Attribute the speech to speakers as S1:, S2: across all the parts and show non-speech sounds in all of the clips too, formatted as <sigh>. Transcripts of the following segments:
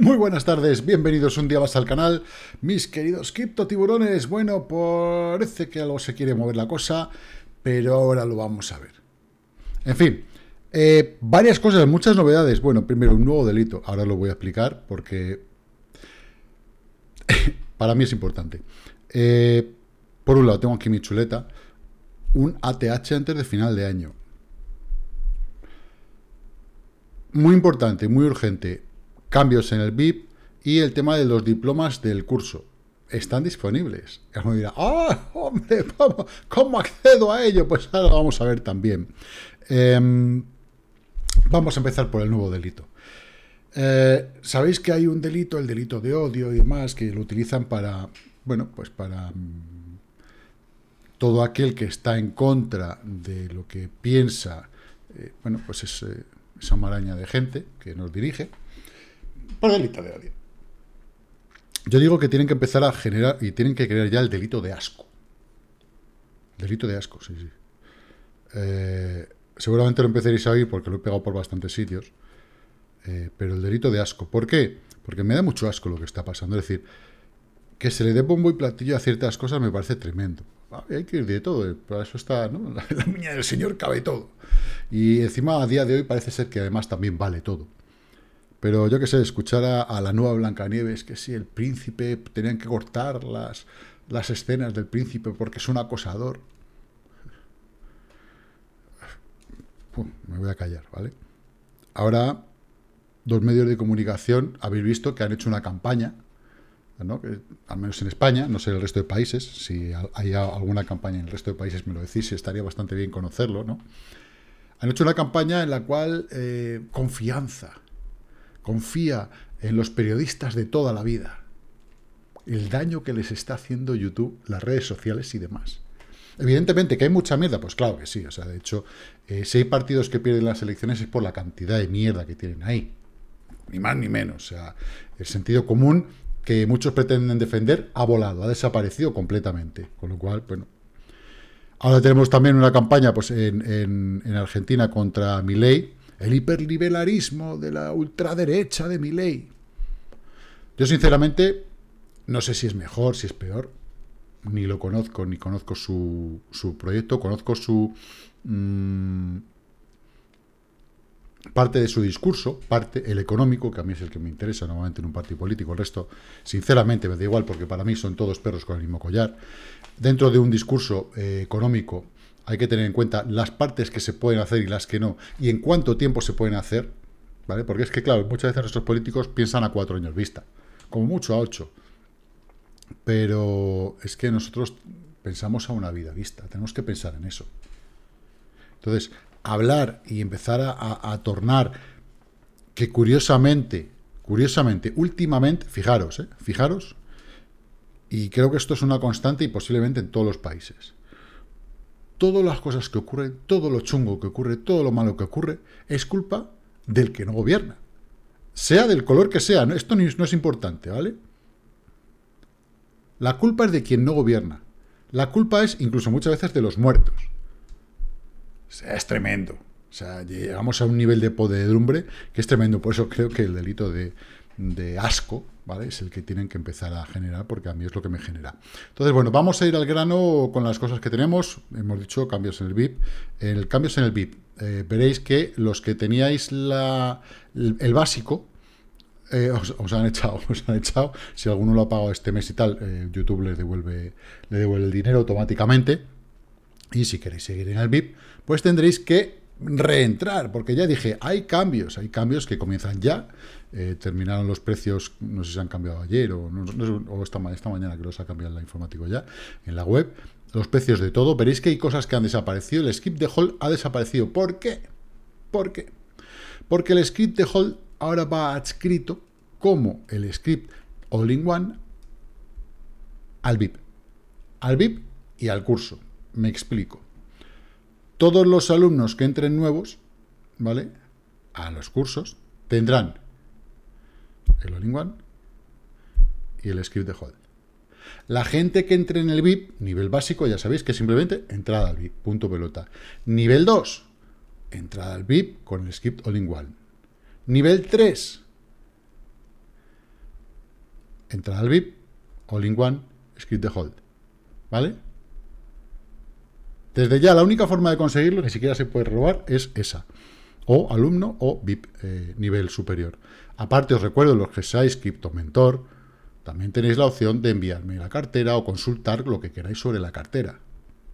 S1: Muy buenas tardes, bienvenidos un día más al canal, mis queridos criptotiburones. Bueno, parece que algo se quiere mover la cosa, pero ahora lo vamos a ver. En fin, eh, varias cosas, muchas novedades. Bueno, primero, un nuevo delito, ahora lo voy a explicar porque <laughs> para mí es importante. Eh, por un lado, tengo aquí mi chuleta, un ATH antes de final de año. Muy importante, muy urgente cambios en el BIP y el tema de los diplomas del curso. Están disponibles. Y ¡ah, hombre, <laughs> ¿cómo accedo a ello? Pues ahora vamos a ver también. Em, vamos a empezar por el nuevo delito. Eh, Sabéis que hay un delito, el delito de odio y demás, que lo utilizan para, bueno, pues para mm, todo aquel que está en contra de lo que piensa, eh, bueno, pues eh, esa maraña de gente que nos dirige por delito de alguien. Yo digo que tienen que empezar a generar y tienen que crear ya el delito de asco. Delito de asco, sí, sí. Eh, seguramente lo empezaréis a oír porque lo he pegado por bastantes sitios. Eh, pero el delito de asco. ¿Por qué? Porque me da mucho asco lo que está pasando. Es decir, que se le dé bombo y platillo a ciertas cosas me parece tremendo. Ah, hay que ir de todo, eh, para eso está, ¿no? <laughs> La, la, niña del señor cabe todo. Y encima a día de hoy parece ser que además también vale todo. Pero yo que sé, escuchar a, la nueva Blancanieves, que sí, el príncipe, tenían que cortar las, las escenas del príncipe porque es un acosador. me voy a callar, ¿vale? Ahora, dos medios de comunicación habéis visto que han hecho una campaña, ¿no? que, al menos en España, no sé el resto de países, si hay alguna campaña en el resto de países me lo decís, estaría bastante bien conocerlo, ¿no? Han hecho una campaña en la cual eh, confianza, confía en los periodistas de toda la vida. El daño que les está haciendo YouTube, las redes sociales y demás. Evidentemente que hay mucha mierda, pues claro que sí. O sea, de hecho, eh, si hay partidos que pierden las elecciones es por la cantidad de mierda que tienen ahí. Ni más ni menos. O sea, el sentido común que muchos pretenden defender ha volado, ha desaparecido completamente. Con lo cual, bueno. Ahora tenemos también una campaña pues, en, en, en Argentina contra Milei, el hiperliberalismo de la ultraderecha de mi ley. Yo sinceramente no sé si es mejor, si es peor, ni lo conozco, ni conozco su, su proyecto, conozco su... Mm, parte de su discurso, parte el económico, que a mí es el que me interesa normalmente en un partido político, el resto, sinceramente, me da igual, porque para mí son todos perros con el mismo collar, dentro de un discurso eh, económico hay que tener en cuenta las partes que se pueden hacer y las que no, y en cuánto tiempo se pueden hacer, ¿vale? Porque es que, claro, muchas veces nuestros políticos piensan a cuatro años vista, como mucho a ocho, pero es que nosotros pensamos a una vida vista, tenemos que pensar en eso. Entonces, hablar y empezar a, tornar que curiosamente, curiosamente, últimamente, fijaros, ¿eh? fijaros, y creo que esto es una constante y posiblemente en todos los países todas las cosas que ocurren, todo lo chungo que ocurre, todo lo malo que ocurre, es culpa del que no gobierna. Sea del color que sea, esto no es importante, ¿vale? La culpa es de quien no gobierna. La culpa es incluso muchas veces de los muertos. O sea, es tremendo. O sea, llegamos a un nivel de podedumbre que es tremendo. Por eso creo que el delito de asco es el que tienen que empezar a generar porque a mí es lo que me genera. Entonces, bueno, vamos a ir al grano con las cosas que tenemos. Hemos dicho cambios en el VIP. El, cambios en el VIP. Eh, veréis que los que teníais la, el, básico, eh, os, han echado, <laughs> os han echado. Si alguno lo ha pagado este mes y tal, eh, YouTube le devuelve, le devuelve el dinero automáticamente. Y si queréis seguir en el VIP, pues tendréis que reentrar, porque ya dije, hay cambios, hay cambios que comienzan ya. Eh, terminaron los precios, no sé si se han cambiado ayer o, esta, mañana que los ha cambiado la informático ya, en la web, los precios de todo. Veréis que hay cosas que han desaparecido. El script de Hall ha desaparecido. ¿Por qué? ¿Por qué? Porque el script de Hall ahora va adscrito como el script all-in-one al VIP. Al VIP y al curso. Me explico todos los alumnos que entren nuevos, ¿vale? A los cursos, tendrán el All-in-One y el script de hold. La gente que entre en el VIP, nivel básico, ya sabéis que simplemente entrada al VIP, punto pelota. Nivel 2, entrada al VIP con el script all-in-one. Nivel 3, entrada al VIP, all-in-one, script de hold. ¿Vale? Desde ya, la única forma de conseguirlo, ni siquiera se puede robar, es esa. O alumno o VIP eh, nivel superior. Aparte, os recuerdo, los que seáis Mentor también tenéis la opción de enviarme la cartera o consultar lo que queráis sobre la cartera.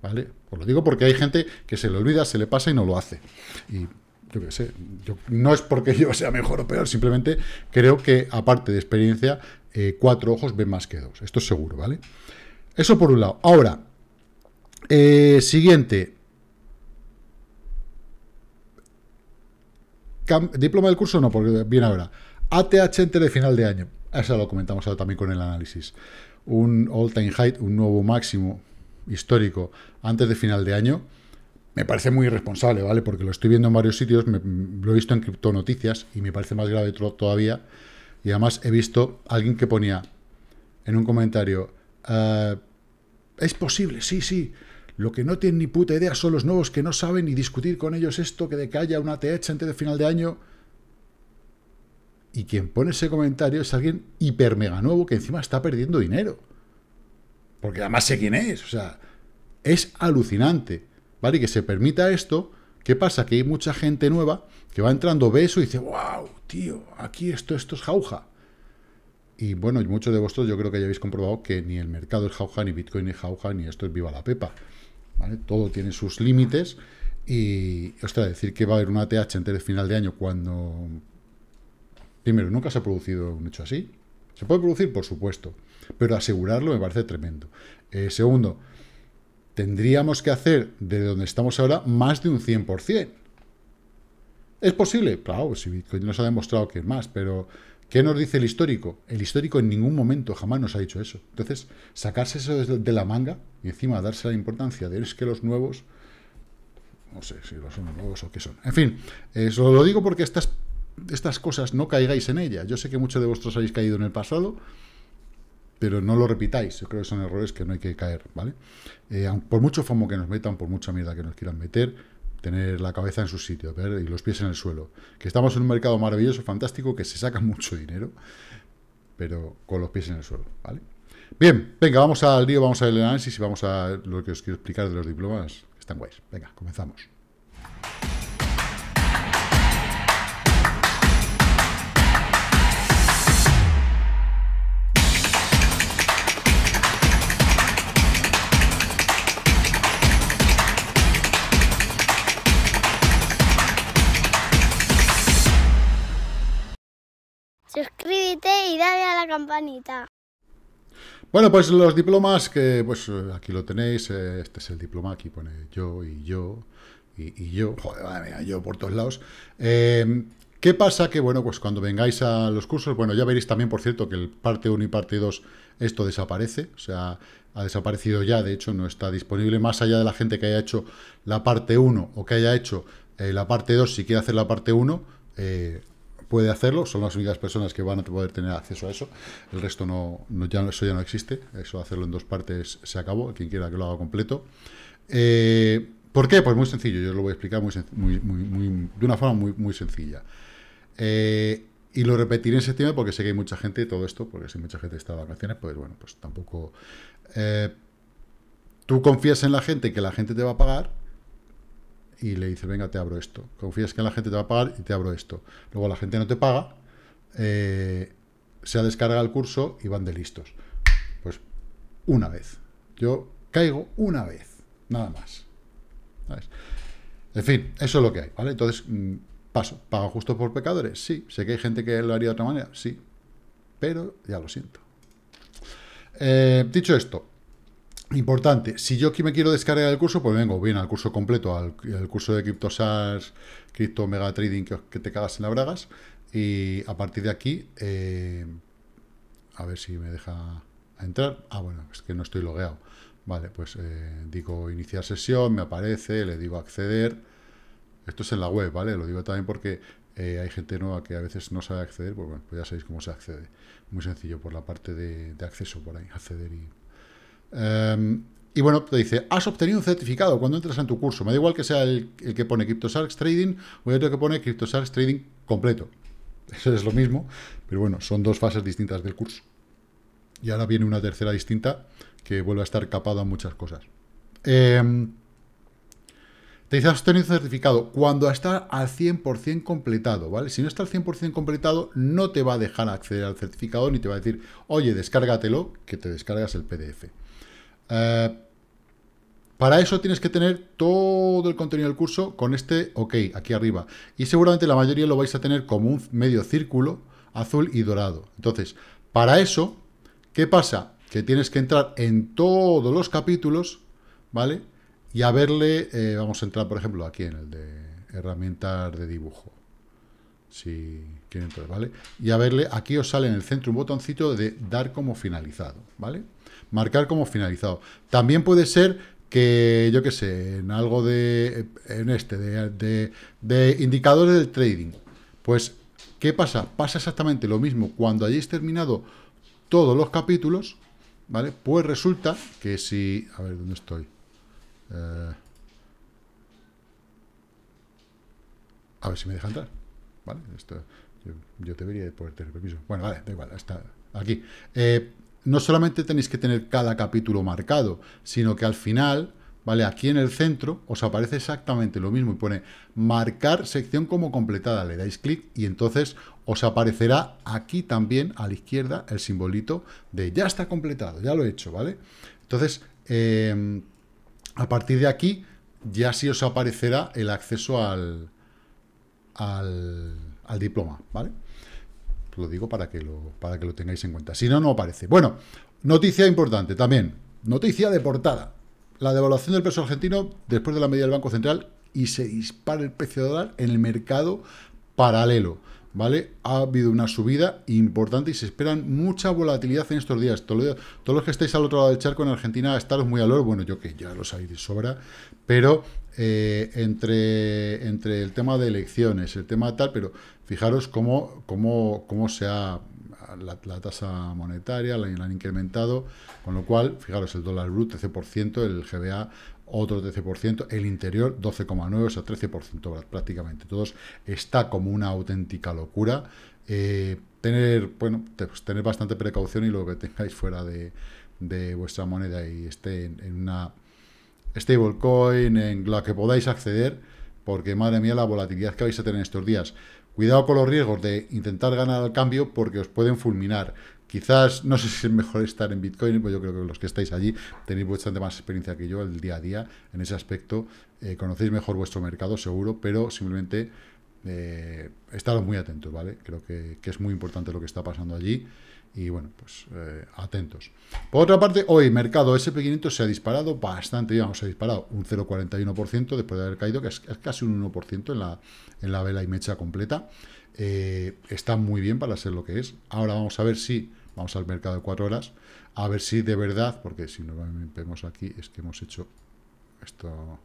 S1: ¿Vale? Os lo digo porque hay gente que se le olvida, se le pasa y no lo hace. Y yo qué sé, no es porque yo sea mejor o peor, simplemente creo que, aparte de experiencia, eh, cuatro ojos ven más que dos. Esto es seguro, ¿vale? Eso por un lado. Ahora, eh, siguiente. Diploma del curso no, porque viene ahora. ATH entre de final de año. Eso lo comentamos ahora también con el análisis. Un all-time high, un nuevo máximo histórico antes de final de año. Me parece muy irresponsable, ¿vale? Porque lo estoy viendo en varios sitios, lo he visto en Cripto Noticias y me parece más grave todavía. Y además he visto alguien que ponía en un comentario, ah, es posible, sí, sí, lo que no tienen ni puta idea son los nuevos que no saben ni discutir con ellos esto que de que haya una TH antes de final de año. Y quien pone ese comentario es alguien hiper mega nuevo que encima está perdiendo dinero. Porque además sé quién es. O sea, es alucinante. ¿Vale? Y que se permita esto. ¿Qué pasa? Que hay mucha gente nueva que va entrando, ve eso y dice, wow, tío, aquí esto, esto es jauja. Y bueno, muchos de vosotros yo creo que ya habéis comprobado que ni el mercado es jauja, ni Bitcoin es jauja, ni esto es viva la pepa. Todo tiene sus límites y, ostras, decir que va a haber una TH antes el final de año cuando... Primero, nunca se ha producido un hecho así. ¿Se puede producir? Por supuesto. Pero asegurarlo me parece tremendo. Eh, segundo, tendríamos que hacer de donde estamos ahora más de un 100%. ¿Es posible? Claro, si Bitcoin nos ha demostrado que es más, pero ¿Qué nos dice el histórico? El histórico en ningún momento jamás nos ha dicho eso. Entonces, sacarse eso de la manga y encima darse la importancia de es que los nuevos, no sé si los son nuevos o qué son. En fin, eso eh, lo digo porque estas, estas cosas no caigáis en ellas. Yo sé que muchos de vosotros habéis caído en el pasado, pero no lo repitáis. Yo creo que son errores que no hay que caer, ¿vale? Eh, por mucho FOMO que nos metan, por mucha mierda que nos quieran meter, tener la cabeza en su sitio y los pies en el suelo. Que estamos en un mercado maravilloso, fantástico, que se saca <laughs> mucho dinero, pero con los pies en el suelo, ¿vale? Bien, venga, vamos al lío, vamos al análisis y vamos a lo que os quiero explicar de los diplomas, que están guays. Venga, comenzamos. campanita. Bueno, pues los diplomas que, pues aquí lo tenéis, eh, este es el diploma, aquí pone yo y yo y, yo, joder, madre mía, yo por todos lados. Em, ¿Qué pasa? Que, bueno, pues cuando vengáis a los cursos, bueno, ya veréis también, por cierto, que el parte 1 y parte 2, esto desaparece, o sea, ha desaparecido ya, de hecho, no está disponible, más allá de la gente que haya hecho la parte 1 o que haya hecho eh, la parte 2, si quiere hacer la parte 1, puede hacerlo, son las únicas personas que van a poder tener acceso a eso, el resto no, no ya, eso ya no existe, eso hacerlo en dos partes se acabó, quien quiera que lo haga completo. Eh, ¿Por qué? Pues muy sencillo, yo lo voy a explicar muy, de una forma muy, muy sencilla. Eh, y lo repetiré en septiembre porque sé que hay mucha gente todo esto, porque si mucha gente está de vacaciones, pues bueno, pues tampoco... Eh, tú confías en la gente que la gente te va a pagar, y le dice, venga, te abro esto. Confías que la gente te va a pagar y te abro esto. Luego la gente no te paga, eh, se ha descargado el curso y van de listos. Pues una vez. Yo caigo una vez, nada más. En fin, eso es lo que hay, Entonces, mm, paso. ¿Pago justo por pecadores? Sí. Sé que hay gente que lo haría de otra manera, sí. Pero ya lo siento. Eh, dicho esto, Importante, si yo aquí me quiero descargar el curso, pues vengo bien al curso completo, al, curso de CryptoSars, Crypto Mega Trading, que, te cagas en la bragas. Y a partir de aquí, eh, a ver si me deja entrar. Ah, bueno, es que no estoy logueado. Vale, pues eh, digo iniciar sesión, me aparece, le digo acceder. Esto es en la web, ¿vale? Lo digo también porque eh, hay gente nueva que a veces no sabe acceder, pues bueno, pues ya sabéis cómo se accede. Muy sencillo, por la parte de acceso por ahí, acceder y Em, y bueno, te dice, has obtenido un certificado cuando entras en tu curso. Me da igual que sea el, que pone CryptoSarks Trading o el otro que pone CryptoSarks Trading completo. <laughs> Eso es lo mismo, pero bueno, son dos fases distintas del curso. Y ahora viene una tercera distinta que vuelve a estar capado a muchas cosas. Em, te dice, has obtenido un certificado cuando está al 100% completado, ¿vale? Si no está al 100% completado, no te va a dejar acceder al certificado ni te va a decir, oye, descárgatelo, que te descargas el PDF. Eh, para eso tienes que tener todo el contenido del curso con este OK aquí arriba. Y seguramente la mayoría lo vais a tener como un medio círculo azul y dorado. Entonces, para eso, ¿qué pasa? Que tienes que entrar en todos los capítulos, ¿vale? Y a verle, eh, vamos a entrar, por ejemplo, aquí en el de herramientas de dibujo. Si quieren entrar, ¿vale? Y a verle, aquí os sale en el centro un botoncito de dar como finalizado, ¿vale? marcar como finalizado. También puede ser que, yo qué sé, en algo de, en este, de, de, indicadores del trading. Pues, ¿qué pasa? Pasa exactamente lo mismo cuando hayáis terminado todos los capítulos, ¿vale? Pues resulta que si... A ver, ¿dónde estoy? Eh, a ver si me deja entrar. ¿Vale? Esto, yo, te de por tener permiso. Bueno, vale, da igual, está aquí. Eh, no solamente tenéis que tener cada capítulo marcado, sino que al final, ¿vale? Aquí en el centro os aparece exactamente lo mismo y pone marcar sección como completada. Le dais clic y entonces os aparecerá aquí también a la izquierda el simbolito de ya está completado, ya lo he hecho, ¿vale? Entonces, em, a partir de aquí ya sí os aparecerá el acceso al, al, al diploma, ¿vale? Lo digo para que lo, para que lo tengáis en cuenta. Si no, no aparece. Bueno, noticia importante también. Noticia de portada. La devaluación del peso argentino después de la medida del Banco Central y se dispara el precio de dólar en el mercado paralelo. ¿Vale? Ha habido una subida importante y se esperan mucha volatilidad en estos días. Todos los que estáis al otro lado del charco en Argentina, estaros muy al oro. Bueno, yo que ya lo sabéis de sobra, pero eh, entre, el tema de elecciones, el tema tal, pero fijaros cómo, cómo, cómo se ha la, tasa monetaria, la, han incrementado, con lo cual, fijaros, el dólar bruto 13%, el GBA otro 13%, el interior 12,9%, o sea, 13% prácticamente. Todos está como una auténtica locura. Eh, tener, bueno, pues, tener bastante precaución y lo que tengáis fuera de, de vuestra moneda y esté en una stablecoin, en la que podáis acceder, porque madre mía la volatilidad que vais a tener estos días. Cuidado con los riesgos de intentar ganar al cambio porque os pueden fulminar. Quizás, no sé si es mejor estar en Bitcoin, pues yo creo que los que estáis allí tenéis bastante más experiencia que yo el día a día en ese aspecto. Eh, conocéis mejor vuestro mercado, seguro, pero simplemente eh, muy atentos, ¿vale? Creo que es muy importante lo que está pasando allí. Y bueno, pues eh, atentos. Por otra parte, hoy mercado SP500 se ha disparado bastante, digamos, se ha disparado un 0,41% después de haber caído, que es, casi un 1% en la, en la vela y mecha completa. Eh, está muy bien para ser lo que es. Ahora vamos a ver si, vamos al mercado de 4 horas, a ver si de verdad, porque si no vemos aquí, es que hemos hecho esto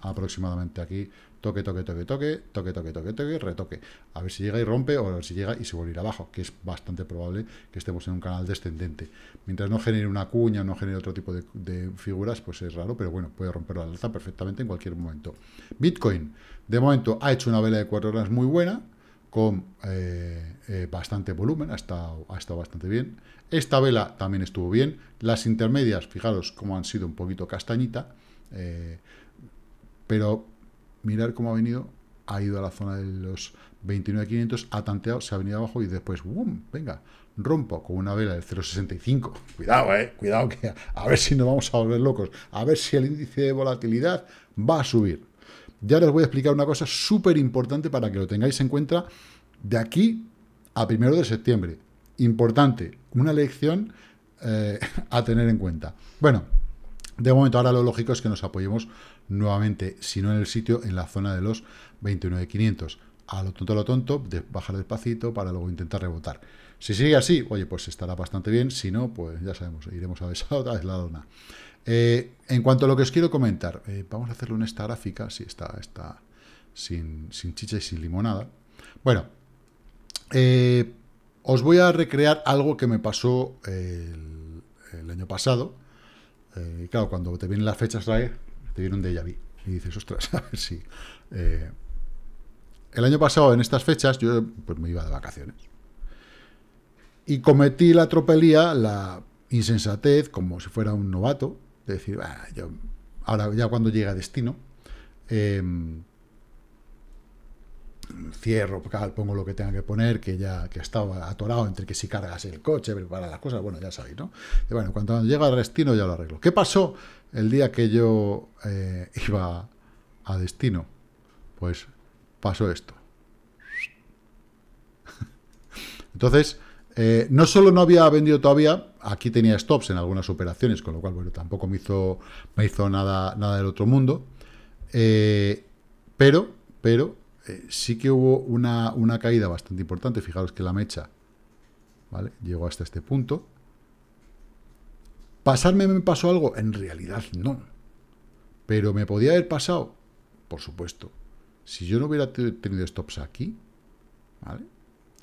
S1: aproximadamente aquí, toque, toque, toque, toque, toque, toque, toque, toque, retoque. A ver si llega y rompe o a ver si llega y se vuelve abajo, que es bastante probable que estemos en un canal descendente. Mientras no genere una cuña, no genere otro tipo de, figuras, pues es raro, pero bueno, puede romper la alza perfectamente en cualquier momento. Bitcoin, de momento ha hecho una vela de cuatro horas muy buena, con eh, eh, bastante volumen, ha estado, ha estado bastante bien. Esta vela también estuvo bien. Las intermedias, fijaros cómo han sido un poquito castañita. Eh, pero mirar cómo ha venido, ha ido a la zona de los 29.500, ha tanteado, se ha venido abajo y después, ¡bum! Venga, rompo con una vela del 0,65. Cuidado, eh, cuidado, que a ver si nos vamos a volver locos, a ver si el índice de volatilidad va a subir. Ya les voy a explicar una cosa súper importante para que lo tengáis en cuenta de aquí a primero de septiembre. Importante, una lección eh, <laughs> a tener en cuenta. Bueno, de momento ahora lo lógico es que nos apoyemos nuevamente, si no en el sitio, en la zona de los 29.500. A lo tonto, a lo tonto, de bajar despacito para luego intentar rebotar. Si sigue así, oye, pues estará bastante bien. Si no, pues ya sabemos, iremos a besar <laughs> otra vez la dona... Eh, en cuanto a lo que os quiero comentar, eh, vamos a hacerlo una esta gráfica, si está, está sin, chicha y sin limonada. Bueno, eh, os voy a recrear algo que me pasó el, año pasado. claro, cuando te vienen las fechas, trae te vieron de déjà vu. Y dices, ostras, <laughs> a ver si... Eh". el año pasado, en estas fechas, yo pues, me iba de vacaciones. Y cometí la tropelía, la insensatez, como si fuera un novato, de decir, ah, yo, ahora ya cuando llega destino, em, cierro, pongo lo que tenga que poner, que ya que estaba atorado entre que si cargas el coche, para las cosas, bueno, ya sabéis, ¿no? Y bueno, cuando llega al destino ya lo arreglo. ¿Qué pasó el día que yo eh, <laughs> iba a destino? Pues pasó esto. <laughs> Entonces, eh, no solo no había vendido todavía, aquí tenía stops en algunas operaciones, con lo cual, bueno, tampoco me hizo, me hizo nada, nada del otro mundo. Eh, pero, pero, eh, sí que hubo una, una, caída bastante importante. Fijaros que la mecha ¿vale? llegó hasta este punto. ¿Pasarme me pasó algo? En realidad no. Pero me podía haber pasado, por supuesto. Si yo no hubiera tenido stops aquí, ¿vale?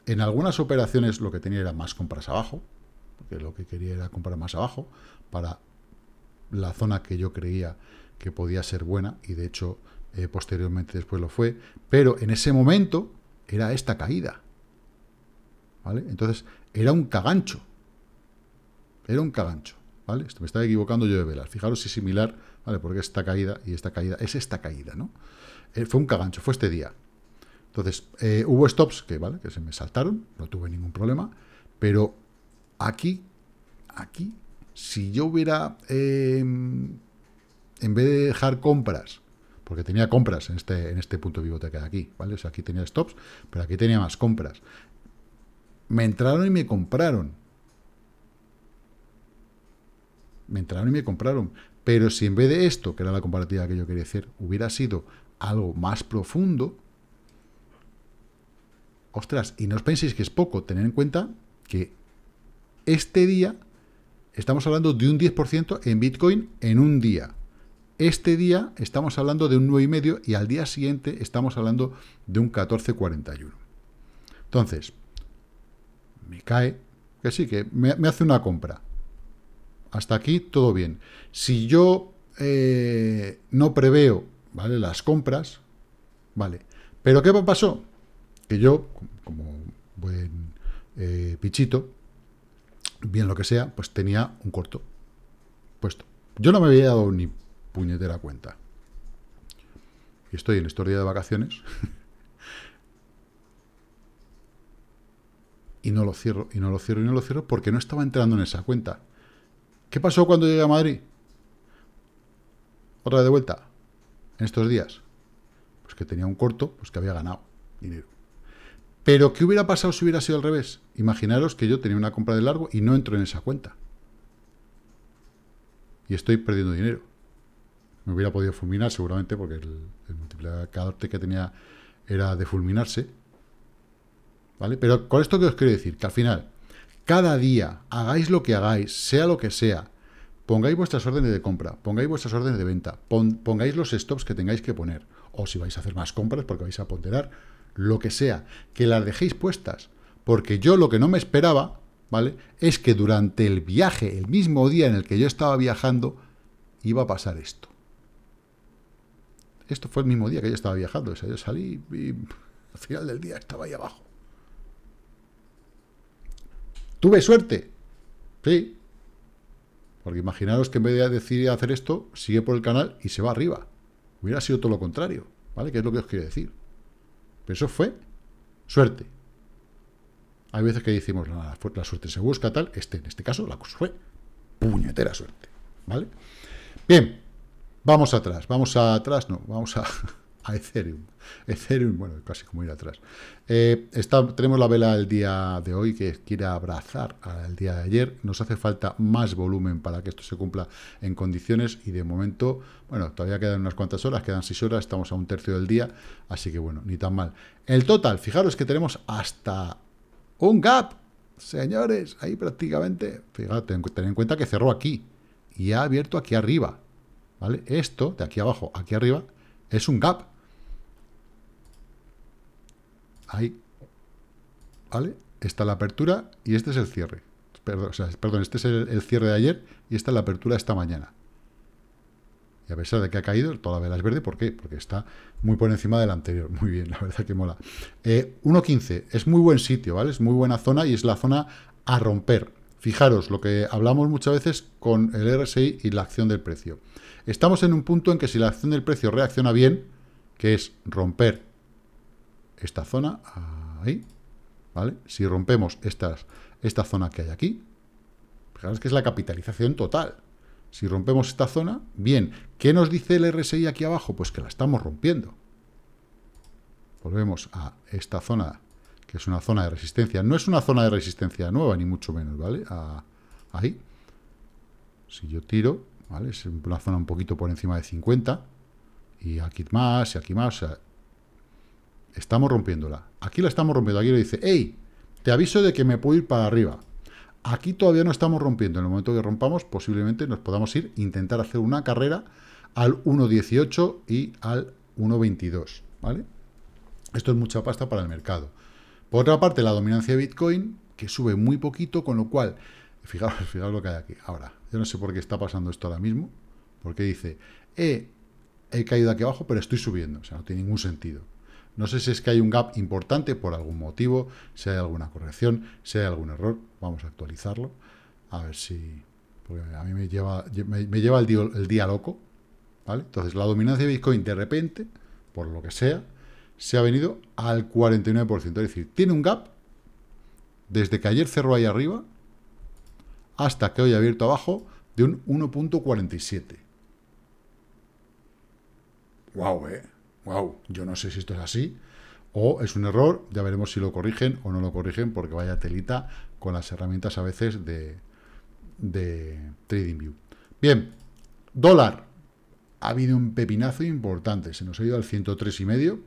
S1: En algunas operaciones lo que tenía era más compras abajo, porque lo que quería era comprar más abajo, para la zona que yo creía que podía ser buena, y de hecho eh, posteriormente después lo fue, pero en ese momento era esta caída. ¿Vale? Entonces, era un cagancho. Era un cagancho. ¿Vale? Esto me estaba equivocando yo de velas. Fijaros si es similar, ¿vale? Porque esta caída y esta caída es esta caída, ¿no? Eh, fue un cagancho, fue este día. Entonces, eh, hubo stops que, ¿vale? Que se me saltaron, no tuve ningún problema, pero aquí, aquí, si yo hubiera, em, en vez de dejar compras, porque tenía compras en este, en este punto de biblioteca de aquí, ¿vale? O sea, aquí tenía stops, pero aquí tenía más compras. Me entraron y me compraron. Me entraron y me compraron. Pero si en vez de esto, que era la comparativa que yo quería hacer, hubiera sido algo más profundo, ostras, y no os penséis que es poco, tener en cuenta que este día estamos hablando de un 10% en Bitcoin en un día. Este día estamos hablando de un 9,5 y al día siguiente estamos hablando de un 14,41. Entonces, me cae que sí, que me, hace una compra. Hasta aquí todo bien. Si yo eh, no preveo ¿vale? las compras, vale. Pero ¿qué pasó? Que yo, como buen eh, pichito, bien lo que sea, pues tenía un corto puesto. Yo no me había dado ni puñetera cuenta. Y estoy en estos días de vacaciones. y no lo cierro, y no lo cierro, y no lo cierro, porque no estaba entrando en esa cuenta. ¿Qué pasó cuando llegué a Madrid? Otra vez de vuelta, en estos días. Pues que tenía un corto, pues que había ganado dinero. Pero, ¿qué hubiera pasado si hubiera sido al revés? Imaginaros que yo tenía una compra de largo y no entro en esa cuenta. Y estoy perdiendo dinero me hubiera podido fulminar seguramente porque el, multiplicador que tenía era de fulminarse. ¿Vale? Pero con esto que os quiero decir, que al final, cada día, hagáis lo que hagáis, sea lo que sea, pongáis vuestras órdenes de compra, pongáis vuestras órdenes de venta, pongáis los stops que tengáis que poner, o si vais a hacer más compras porque vais a ponderar, lo que sea, que las dejéis puestas, porque yo lo que no me esperaba, ¿vale? Es que durante el viaje, el mismo día en el que yo estaba viajando, iba a pasar esto. Esto fue el mismo día que yo estaba viajando. O sea, yo salí y al final del día estaba ahí abajo. ¿Tuve suerte? Sí. Porque imaginaros que en vez de decidir hacer esto, sigue por el canal y se va arriba. Hubiera sido todo lo contrario, ¿vale? Que es lo que os quiero decir. Pero eso fue suerte. Hay veces que decimos, la, la suerte se busca, tal. Este, en este caso, la cosa fue puñetera suerte, ¿vale? Bien. Vamos atrás, vamos atrás, no, vamos <laughs> a, Ethereum. Ethereum, bueno, casi como ir atrás. Eh, tenemos la vela del día de hoy que quiere abrazar al día de ayer. Nos hace falta más volumen para que esto se cumpla en condiciones y de momento, bueno, todavía quedan unas cuantas horas, quedan 6 horas, estamos a un tercio del día, así que bueno, ni tan mal. El total, fijaros que tenemos hasta un gap, señores, ahí prácticamente, fijaros, ten en cuenta que cerró aquí y ha abierto aquí arriba. ¿vale? Esto, de aquí abajo, aquí arriba, es un gap. Ahí, ¿vale? Está la apertura y este es el cierre. Perdón, este es el, cierre de ayer y esta es la apertura esta mañana. Y a pesar de que ha caído, toda la vela es verde. ¿Por qué? Porque está muy por encima del anterior. Muy bien, la verdad que mola. 1.15 eh, es muy buen sitio, ¿vale? Es muy buena zona y es la zona a romper. Fijaros, lo que hablamos muchas veces con el RSI y la acción del precio. Estamos en un punto en que si la acción del precio reacciona bien, que es romper esta zona, ahí, ¿vale? Si rompemos esta zona que hay aquí, fijaros que es la capitalización total. Si rompemos esta zona, bien. ¿Qué nos dice el RSI aquí abajo? Pues que la estamos rompiendo. Volvemos a esta zona es una zona de resistencia. No es una zona de resistencia nueva, ni mucho menos, ¿vale? ahí. Si yo tiro, ¿vale? Es una zona un poquito por encima de 50. Y aquí más, y aquí más. estamos rompiéndola. Aquí la estamos rompiendo. Aquí le dice, hey, te aviso de que me puedo ir para arriba. Aquí todavía no estamos rompiendo. En el momento que rompamos, posiblemente nos podamos ir, intentar hacer una carrera al 1.18 y al 1.22, ¿vale? Esto es mucha pasta para el mercado. Por otra parte, la dominancia de Bitcoin, que sube muy poquito, con lo cual, <laughs> fijaos, lo que hay aquí. Ahora, yo no sé por qué está pasando esto ahora mismo, porque dice, eh, he caído aquí abajo, pero estoy subiendo. O sea, no tiene ningún sentido. No sé si es que hay un gap importante por algún motivo, si hay alguna corrección, si hay algún error. Vamos a actualizarlo. A ver si... Porque a mí me lleva, me, lleva el, día, el día loco. ¿vale? Entonces, la dominancia de Bitcoin de repente, por lo que sea, se ha venido al 49%. Es decir, tiene un gap desde que ayer cerró ahí arriba hasta que hoy ha abierto abajo de un 1.47. ¡Wow, eh! ¡Wow! Yo no sé si esto es así o es un error. Ya veremos si lo corrigen o no lo corrigen porque vaya telita con las herramientas a veces de, de TradingView. Bien, dólar. Ha habido un pepinazo importante. Se nos ha ido al 103,5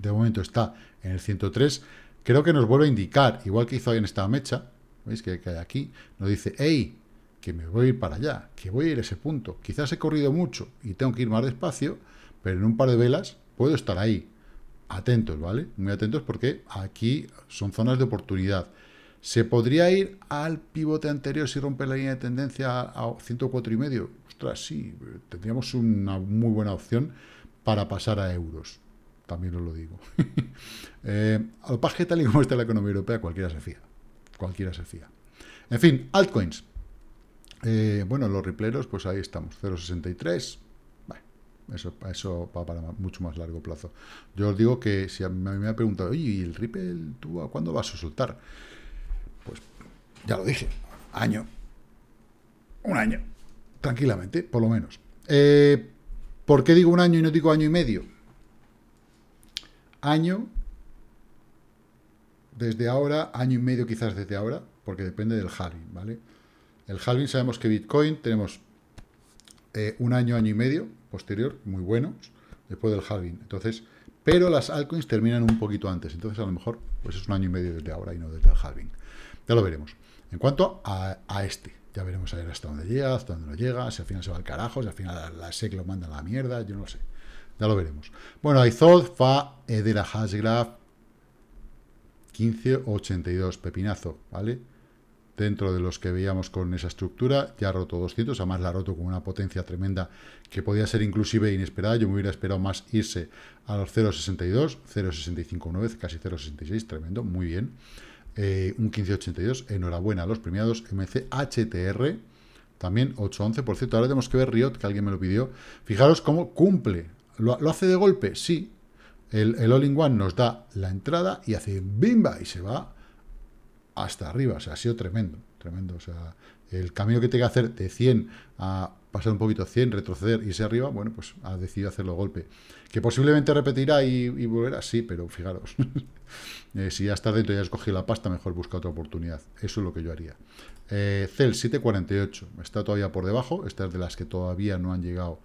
S1: de momento está en el 103, creo que nos vuelve a indicar, igual que hizo ahí en esta mecha, ¿veis que, hay aquí? Nos dice, hey, que me voy a ir para allá, que voy a ir a ese punto. Quizás he corrido mucho y tengo que ir más despacio, pero en un par de velas puedo estar ahí. Atentos, ¿vale? Muy atentos porque aquí son zonas de oportunidad. ¿Se podría ir al pivote anterior si rompe la línea de tendencia a 104,5? Ostras, sí, tendríamos una muy buena opción para pasar a euros también os lo digo. <laughs> Eh, al paje, tal y como está la economía europea, cualquiera se fía. Cualquiera se fía. En fin, altcoins. Eh, bueno, los ripleros, pues ahí estamos, 0,63. Bueno, eso, eso va para mucho más largo plazo. Yo os digo que si a mí me ha preguntado, oye, ¿y el Ripple tú a cuándo vas a soltar? Pues ya lo dije, año. Un año, tranquilamente, por lo menos. Eh, ¿Por qué digo un año y no digo año y medio? año, desde ahora, año y medio quizás desde ahora, porque depende del halving, ¿vale? El halving sabemos que Bitcoin tenemos eh, un año, año y medio posterior, muy buenos, después del halving. Entonces, pero las altcoins terminan un poquito antes, entonces a lo mejor pues es un año y medio desde ahora y no desde el halving. Ya lo veremos. En cuanto a, este, ya veremos a ver hasta dónde llega, hasta dónde no llega, si al final se va al carajo, si al final la, la SEC lo manda a la mierda, yo no lo sé. Ya lo veremos. Bueno, Aizod, Fa, Edera Hashgraph, 1582, pepinazo, ¿vale? Dentro de los que veíamos con esa estructura, ya ha roto 200, además la ha roto con una potencia tremenda que podía ser inclusive inesperada. Yo me hubiera esperado más irse a los 0.62, 0.65 una vez, casi 0.66, tremendo, muy bien. Eh, un 1582, enhorabuena a los premiados, MCHTR, también 8.11. Por cierto, ahora tenemos que ver Riot, que alguien me lo pidió. Fijaros cómo cumple ¿Lo, hace de golpe? Sí. El, all-in-one nos da la entrada y hace bimba y se va hasta arriba. O sea, ha sido tremendo, tremendo. O sea, el camino que tenga que hacer de 100 a pasar un poquito 100, retroceder, y irse arriba, bueno, pues ha decidido hacerlo golpe. Que posiblemente repetirá y, volverá, sí, pero fijaros. <laughs> Eh, si ya está dentro y ya has cogido la pasta, mejor busca otra oportunidad. Eso es lo que yo haría. Eh, Cel 748 está todavía por debajo. Esta es de las que todavía no han llegado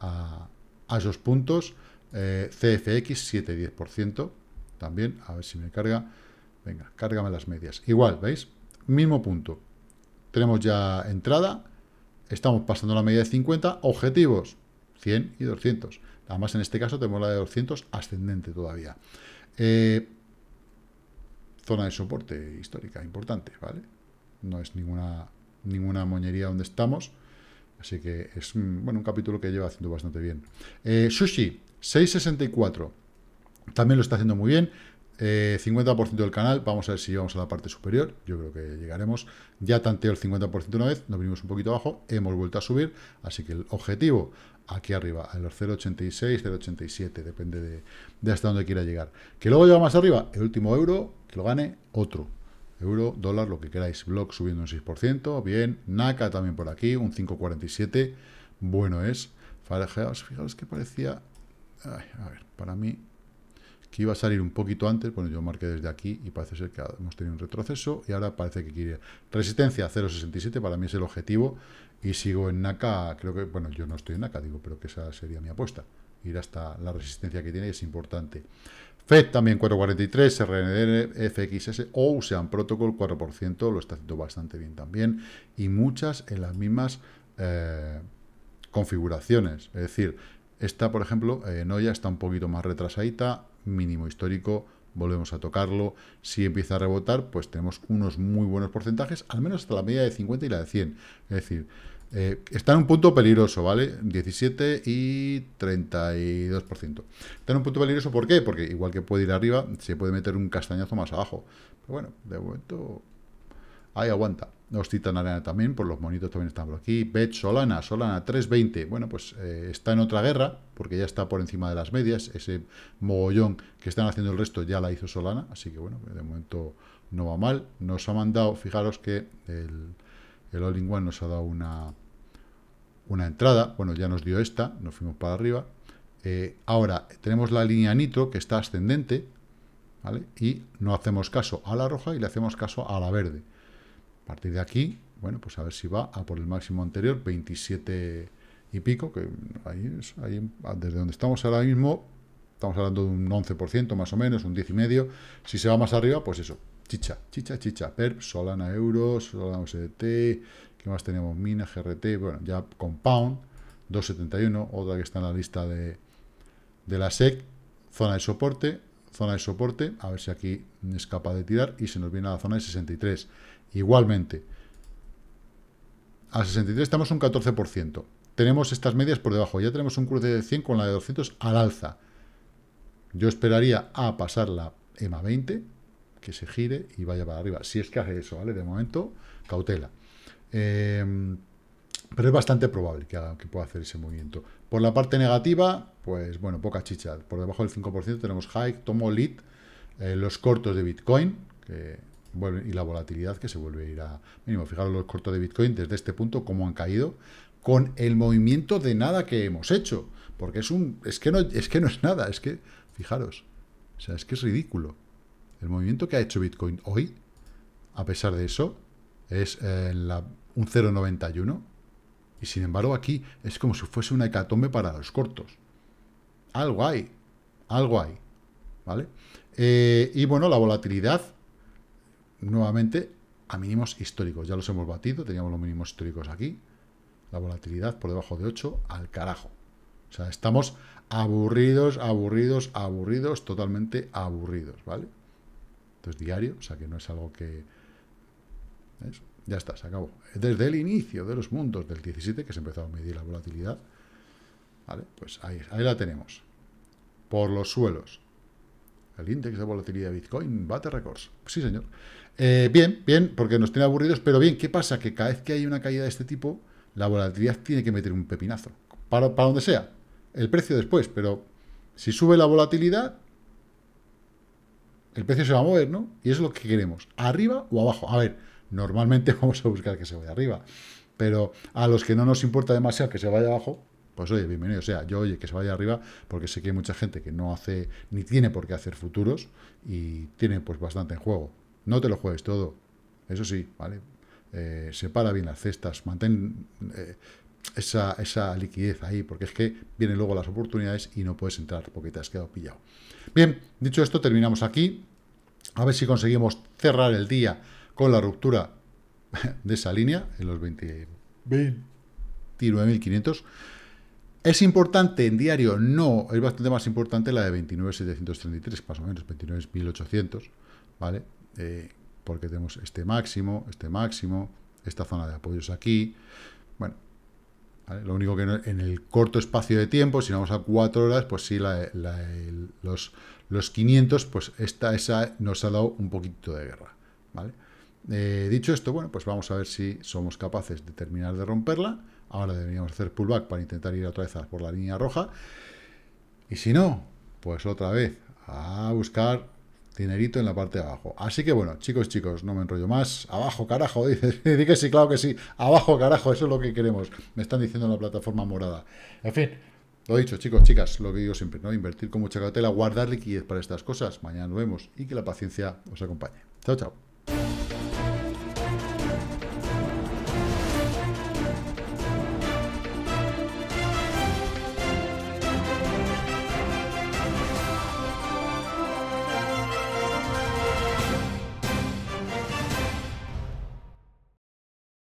S1: a, a esos puntos. CFX 7, 10%. También, a ver si me carga. Venga, cárgame las medias. Igual, ¿veis? Mismo punto. Tenemos ya entrada. Estamos pasando la media de 50. Objetivos, 100 y 200. Además, en este caso tenemos la de 200 ascendente todavía. Eh, zona de soporte histórica importante, ¿vale? No es ninguna, ninguna moñería donde estamos. Así que es un, bueno, un capítulo que lleva haciendo bastante bien. Eh, sushi, 664. También lo está haciendo muy bien. 50% eh, del canal, vamos a ver si vamos a la parte superior, yo creo que llegaremos, ya tanteo el 50% una vez, nos vinimos un poquito abajo, hemos vuelto a subir, así que el objetivo aquí arriba, en los 0.86, 0.87, depende de, hasta dónde quiera llegar. Que luego lleva más arriba, el último euro, que lo gane otro, euro, dólar, lo que queráis. Blog subiendo un 6%, bien. Naka también por aquí, un 5,47. Bueno es. fijaos fijaros que parecía... a ver, para mí... Que iba a salir un poquito antes, bueno, yo marqué desde aquí y parece ser que hemos tenido un retroceso y ahora parece que quiere... Resistencia 0,67 para mí es el objetivo y sigo en Naka, creo que... Bueno, yo no estoy en Naka, digo, pero que esa sería mi apuesta. Ir hasta la resistencia que tiene es importante. FED también 4.43, RND, FXS, Ocean Protocol 4%, lo está haciendo bastante bien también, y muchas en las mismas eh, configuraciones. Es decir, esta, por ejemplo, eh, Noya está un poquito más retrasadita, mínimo histórico, volvemos a tocarlo. Si empieza a rebotar, pues tenemos unos muy buenos porcentajes, al menos hasta la media de 50 y la de 100. Es decir, eh, está en un punto peligroso, ¿vale? 17 y 32%. Está en un punto peligroso, ¿por qué? Porque igual que puede ir arriba, se puede meter un castañazo más abajo. Pero bueno, de momento... Ahí aguanta. Nos citan Arena también, por los monitos también están por aquí. Bet Solana, Solana 320. Bueno, pues eh, está en otra guerra, porque ya está por encima de las medias. Ese mogollón que están haciendo el resto ya la hizo Solana, así que bueno, de momento no va mal. Nos ha mandado, fijaros que el, el All-in-One nos ha dado una una entrada, bueno, ya nos dio esta, nos fuimos para arriba. Eh, ahora, tenemos la línea nitro que está ascendente, ¿vale? Y no hacemos caso a la roja y le hacemos caso a la verde. A partir de aquí, bueno, pues a ver si va a por el máximo anterior, 27 y pico, que ahí, es, desde donde estamos ahora mismo, estamos hablando de un 11% más o menos, un y 10 medio Si se va más arriba, pues eso, chicha, chicha, chicha, perp, Solana euros, Solana USDT, ¿qué más tenemos? Mina, GRT, bueno, ya Compound, 271, otra que está en la lista de, de la SEC, zona de soporte, zona de soporte, a ver si aquí es capaz de tirar, y se nos viene a la zona de 63. Igualmente, a 63 estamos un 14%. Tenemos estas medias por debajo, ya tenemos un cruce de 100 con la de 200 al alza. Yo esperaría a pasar la EMA 20, que se gire y vaya para arriba. Si es que hace eso, ¿vale? De momento, cautela. Em, pero es bastante probable que, que pueda hacer ese movimiento. Por la parte negativa, pues bueno, poca chicha. Por debajo del 5% tenemos Hike, tomo lead, eh, los cortos de Bitcoin, y la volatilidad que se vuelve a ir a mínimo. Fijaros los cortos de Bitcoin desde este punto, cómo han caído, con el movimiento de nada que hemos hecho. Porque es un. Es que no es, que no es nada, es que. Fijaros. O sea, es que es ridículo. El movimiento que ha hecho Bitcoin hoy, a pesar de eso, es eh, un 0,91. Y sin embargo aquí es como si fuese una hecatombe para los cortos. Algo hay, algo hay. ¿Vale? Eh, y bueno, la volatilidad, nuevamente, a mínimos históricos. Ya los hemos batido, teníamos los mínimos históricos aquí. La volatilidad por debajo de 8, al carajo. O sea, estamos aburridos, aburridos, aburridos, totalmente aburridos, ¿vale? es diario, o sea que no es algo que... ya está, se acabó. Desde el inicio de los mundos del 17, que se empezó a medir la volatilidad, ¿vale? Pues ahí, la tenemos. Por los suelos. El índice de volatilidad de Bitcoin bate récords. Sí, señor. Eh, bien, bien, porque nos tiene aburridos, pero bien, ¿qué pasa? Que cada vez que hay una caída de este tipo, la volatilidad tiene que meter un pepinazo. Para, para donde sea. El precio después, pero si sube la volatilidad, el precio se va a mover, ¿no? Y es lo que queremos, arriba o abajo. A ver, normalmente <laughs> vamos a buscar que se vaya arriba, pero a los que no nos importa demasiado que se vaya abajo, pues oye, bienvenido o sea. Yo oye que se vaya arriba porque sé que hay mucha gente que no hace ni tiene por qué hacer futuros y tiene pues bastante en juego. No te lo juegues todo, eso sí, ¿vale? Eh, separa bien las cestas, mantén eh, esa, esa liquidez ahí, porque es que vienen luego las oportunidades y no puedes entrar porque te has quedado pillado. Bien, dicho esto, terminamos aquí. A ver si conseguimos cerrar el día con la ruptura <laughs> de esa línea en los 29.500. Es importante en diario, no, es bastante más importante la de 29.733, más o menos, 29.800, ¿vale? Eh, porque tenemos este máximo, este máximo, esta zona de apoyos aquí, lo único que en el corto espacio de tiempo, si vamos a cuatro horas, pues sí, los, 500, pues esta, esa nos ha dado un poquito de guerra. ¿vale? Eh, dicho esto, bueno, pues vamos a ver si somos capaces de terminar de romperla. Ahora deberíamos hacer pullback para intentar ir otra vez por la línea roja. Y si no, pues otra vez a buscar Dinerito en la parte de abajo. Así que bueno, chicos, chicos, no me enrollo más. Abajo, carajo, <laughs> Dice, Dice que sí, claro que sí. Abajo, carajo, eso es lo que queremos. Me están diciendo en la plataforma morada. En fin, lo dicho, chicos, chicas, lo que digo siempre, ¿no? Invertir con mucha cautela, guardar liquidez para estas cosas. Mañana nos vemos y que la paciencia os acompañe. Chao, chao.